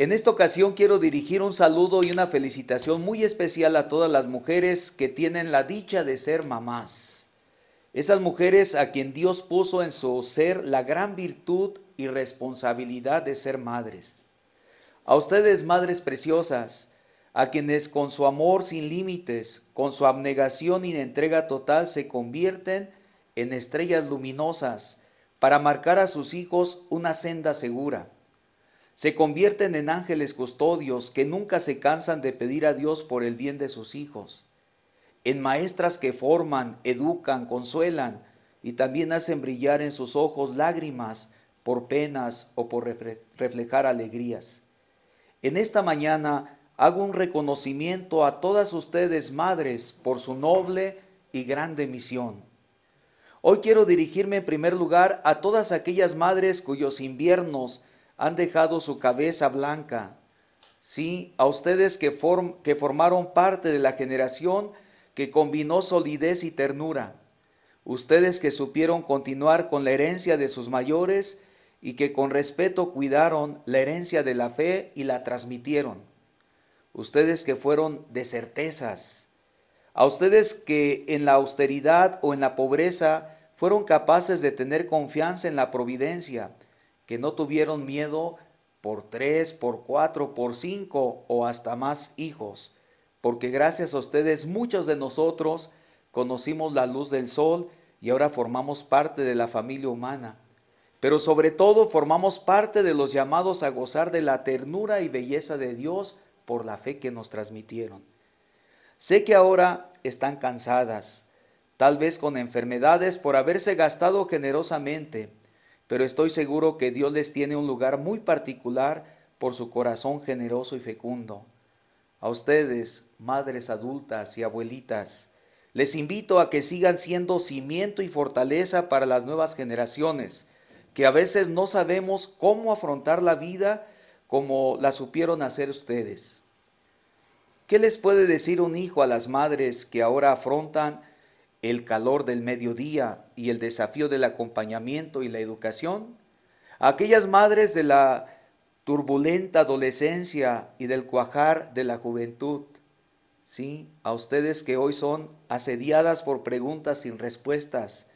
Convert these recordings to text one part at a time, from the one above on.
En esta ocasión quiero dirigir un saludo y una felicitación muy especial a todas las mujeres que tienen la dicha de ser mamás. Esas mujeres a quien Dios puso en su ser la gran virtud y responsabilidad de ser madres. A ustedes, madres preciosas, a quienes con su amor sin límites, con su abnegación y entrega total se convierten en estrellas luminosas para marcar a sus hijos una senda segura se convierten en ángeles custodios que nunca se cansan de pedir a Dios por el bien de sus hijos, en maestras que forman, educan, consuelan y también hacen brillar en sus ojos lágrimas por penas o por reflejar alegrías. En esta mañana hago un reconocimiento a todas ustedes, madres, por su noble y grande misión. Hoy quiero dirigirme en primer lugar a todas aquellas madres cuyos inviernos han dejado su cabeza blanca. Sí, a ustedes que, que formaron parte de la generación que combinó solidez y ternura. Ustedes que supieron continuar con la herencia de sus mayores y que con respeto cuidaron la herencia de la fe y la transmitieron. Ustedes que fueron de certezas. A ustedes que en la austeridad o en la pobreza fueron capaces de tener confianza en la providencia que no tuvieron miedo por tres, por cuatro, por cinco o hasta más hijos, porque gracias a ustedes muchos de nosotros conocimos la luz del sol y ahora formamos parte de la familia humana, pero sobre todo formamos parte de los llamados a gozar de la ternura y belleza de Dios por la fe que nos transmitieron. Sé que ahora están cansadas, tal vez con enfermedades por haberse gastado generosamente, pero estoy seguro que Dios les tiene un lugar muy particular por su corazón generoso y fecundo. A ustedes, madres adultas y abuelitas, les invito a que sigan siendo cimiento y fortaleza para las nuevas generaciones, que a veces no sabemos cómo afrontar la vida como la supieron hacer ustedes. ¿Qué les puede decir un hijo a las madres que ahora afrontan el calor del mediodía y el desafío del acompañamiento y la educación, aquellas madres de la turbulenta adolescencia y del cuajar de la juventud, sí, a ustedes que hoy son asediadas por preguntas sin respuestas,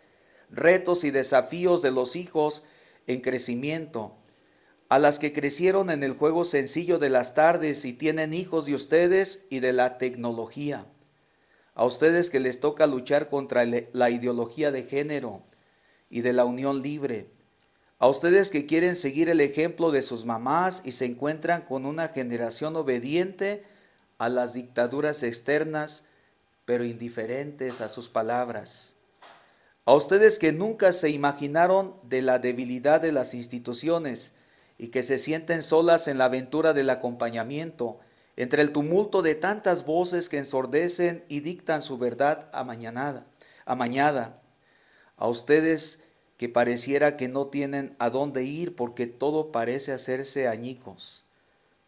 retos y desafíos de los hijos en crecimiento, a las que crecieron en el juego sencillo de las tardes y tienen hijos de ustedes y de la tecnología a ustedes que les toca luchar contra la ideología de género y de la unión libre, a ustedes que quieren seguir el ejemplo de sus mamás y se encuentran con una generación obediente a las dictaduras externas, pero indiferentes a sus palabras. A ustedes que nunca se imaginaron de la debilidad de las instituciones y que se sienten solas en la aventura del acompañamiento, entre el tumulto de tantas voces que ensordecen y dictan su verdad a amañada. A ustedes que pareciera que no tienen a dónde ir porque todo parece hacerse añicos.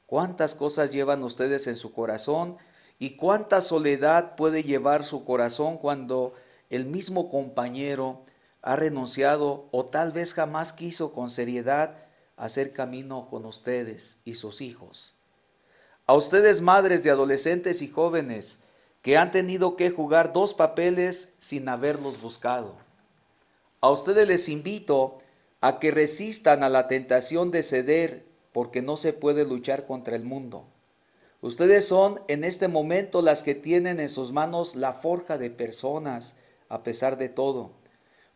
¿Cuántas cosas llevan ustedes en su corazón y cuánta soledad puede llevar su corazón cuando el mismo compañero ha renunciado o tal vez jamás quiso con seriedad hacer camino con ustedes y sus hijos? A ustedes madres de adolescentes y jóvenes que han tenido que jugar dos papeles sin haberlos buscado. A ustedes les invito a que resistan a la tentación de ceder porque no se puede luchar contra el mundo. Ustedes son en este momento las que tienen en sus manos la forja de personas, a pesar de todo.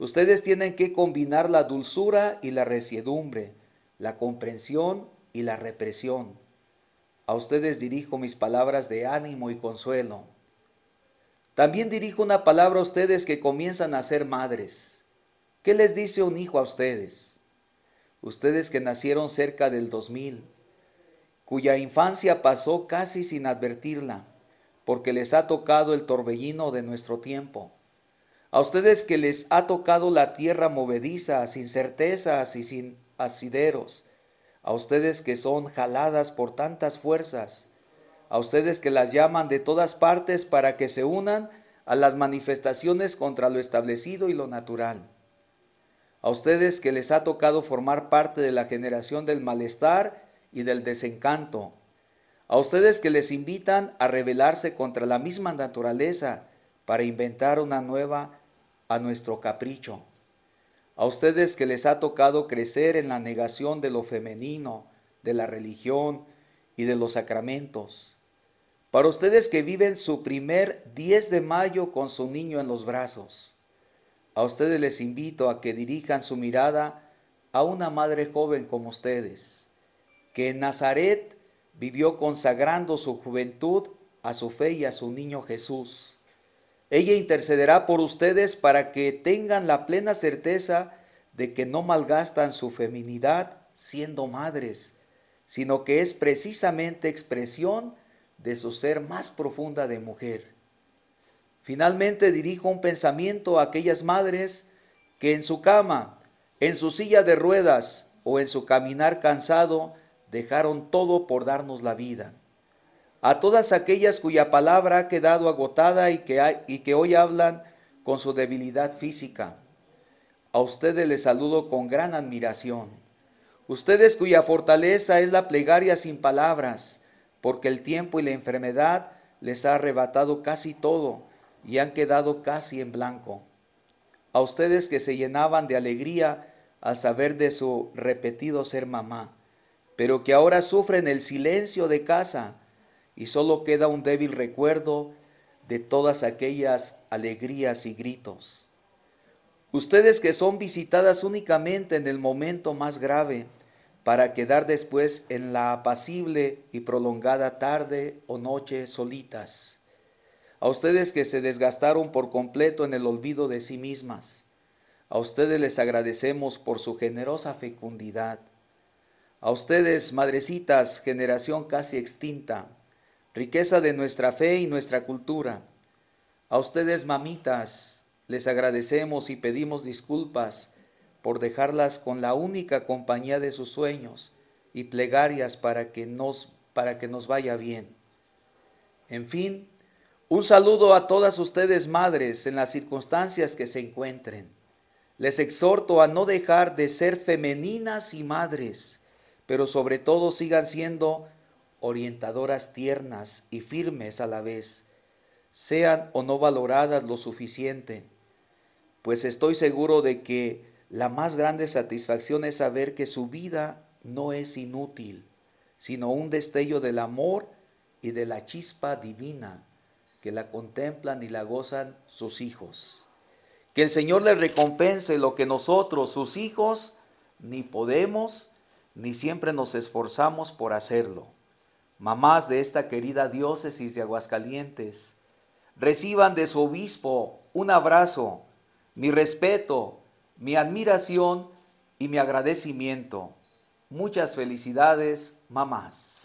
Ustedes tienen que combinar la dulzura y la resiedumbre, la comprensión y la represión. A ustedes dirijo mis palabras de ánimo y consuelo. También dirijo una palabra a ustedes que comienzan a ser madres. ¿Qué les dice un hijo a ustedes? Ustedes que nacieron cerca del 2000, cuya infancia pasó casi sin advertirla, porque les ha tocado el torbellino de nuestro tiempo. A ustedes que les ha tocado la tierra movediza, sin certezas y sin asideros, a ustedes que son jaladas por tantas fuerzas, a ustedes que las llaman de todas partes para que se unan a las manifestaciones contra lo establecido y lo natural, a ustedes que les ha tocado formar parte de la generación del malestar y del desencanto, a ustedes que les invitan a rebelarse contra la misma naturaleza para inventar una nueva a nuestro capricho a ustedes que les ha tocado crecer en la negación de lo femenino, de la religión y de los sacramentos. Para ustedes que viven su primer 10 de mayo con su niño en los brazos. A ustedes les invito a que dirijan su mirada a una madre joven como ustedes, que en Nazaret vivió consagrando su juventud a su fe y a su niño Jesús. Ella intercederá por ustedes para que tengan la plena certeza de que no malgastan su feminidad siendo madres, sino que es precisamente expresión de su ser más profunda de mujer. Finalmente dirijo un pensamiento a aquellas madres que en su cama, en su silla de ruedas o en su caminar cansado dejaron todo por darnos la vida a todas aquellas cuya palabra ha quedado agotada y que, hoy hablan con su debilidad física. A ustedes les saludo con gran admiración. Ustedes cuya fortaleza es la plegaria sin palabras, porque el tiempo y la enfermedad les ha arrebatado casi todo y han quedado casi en blanco. A ustedes que se llenaban de alegría al saber de su repetido ser mamá, pero que ahora sufren el silencio de casa y solo queda un débil recuerdo de todas aquellas alegrías y gritos. Ustedes que son visitadas únicamente en el momento más grave, para quedar después en la apacible y prolongada tarde o noche solitas. A ustedes que se desgastaron por completo en el olvido de sí mismas. A ustedes les agradecemos por su generosa fecundidad. A ustedes, madrecitas, generación casi extinta, riqueza de nuestra fe y nuestra cultura. A ustedes, mamitas, les agradecemos y pedimos disculpas por dejarlas con la única compañía de sus sueños y plegarias para que nos, para que nos vaya bien. En fin, un saludo a todas ustedes madres en las circunstancias que se encuentren. Les exhorto a no dejar de ser femeninas y madres, pero sobre todo sigan siendo orientadoras tiernas y firmes a la vez, sean o no valoradas lo suficiente, pues estoy seguro de que la más grande satisfacción es saber que su vida no es inútil, sino un destello del amor y de la chispa divina que la contemplan y la gozan sus hijos. Que el Señor les recompense lo que nosotros, sus hijos, ni podemos, ni siempre nos esforzamos por hacerlo mamás de esta querida diócesis de Aguascalientes, reciban de su obispo un abrazo, mi respeto, mi admiración y mi agradecimiento. Muchas felicidades, mamás.